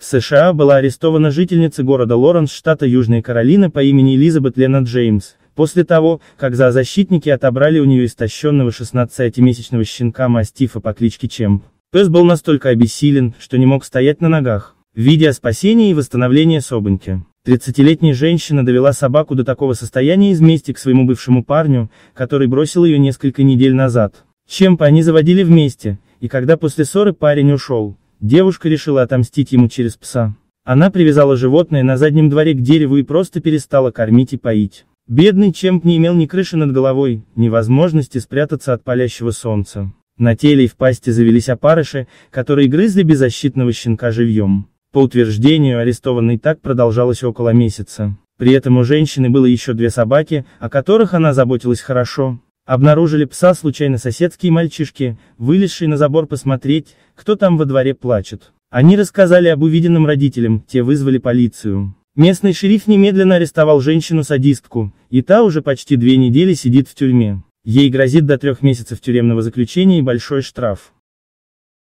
В США была арестована жительница города Лоренс штата Южная Каролина по имени Элизабет Лена Джеймс, после того, как зоозащитники отобрали у нее истощенного 16-месячного щенка мастифа по кличке Чем. Пес был настолько обессилен, что не мог стоять на ногах. Видя спасение и восстановление Собоньки. 30-летняя женщина довела собаку до такого состояния из мести к своему бывшему парню, который бросил ее несколько недель назад. чем они заводили вместе, и когда после ссоры парень ушел, Девушка решила отомстить ему через пса. Она привязала животное на заднем дворе к дереву и просто перестала кормить и поить. Бедный Чемп не имел ни крыши над головой, ни возможности спрятаться от палящего солнца. На теле и в пасти завелись опарыши, которые грызли беззащитного щенка живьем. По утверждению, арестованный так продолжалось около месяца. При этом у женщины было еще две собаки, о которых она заботилась хорошо. Обнаружили пса случайно соседские мальчишки, вылезшие на забор посмотреть, кто там во дворе плачет. Они рассказали об увиденном родителям, те вызвали полицию. Местный шериф немедленно арестовал женщину-садистку, и та уже почти две недели сидит в тюрьме. Ей грозит до трех месяцев тюремного заключения и большой штраф.